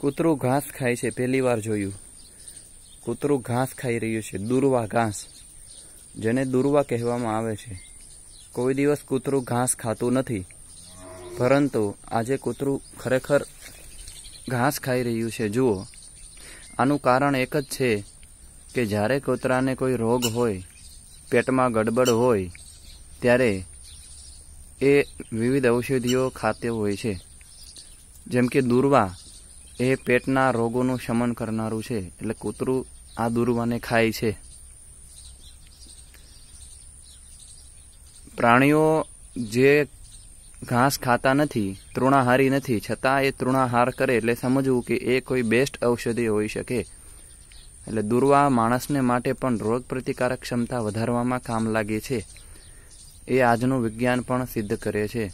કૂતરું ઘાસ ખાય છે પહેલી વાર જોયું કૂતરું ઘાસ ખાઈ રહ્યું છે દુર્વા ઘાસ જેને દુર્વા કહેવામાં આવે છે કોઈ દિવસ કૂતરું ઘાસ ખાતું નથી પરંતુ આજે કૂતરું ખરેખર ઘાસ ખાઈ રહ્યું છે જુઓ આનું કારણ એક જ છે કે જ્યારે કૂતરાને કોઈ રોગ હોય પેટમાં ગડબડ હોય ત્યારે એ વિવિધ ઔષધિઓ ખાતે હોય છે જેમ કે દુર્વા એ પેટના રોગોનું શમન કરનારું છે એટલે કૂતરું આ દુર્વાને ખાય છે પ્રાણીઓ જે ઘાસ ખાતા નથી તૃણાહારી નથી છતાં એ તૃણાહાર કરે એટલે સમજવું કે એ કોઈ બેસ્ટ ઔષધિ હોઈ શકે એટલે દુર્વા માણસને માટે પણ રોગ પ્રતિકારક ક્ષમતા વધારવામાં કામ લાગે છે એ આજનું વિજ્ઞાન પણ સિદ્ધ કરે છે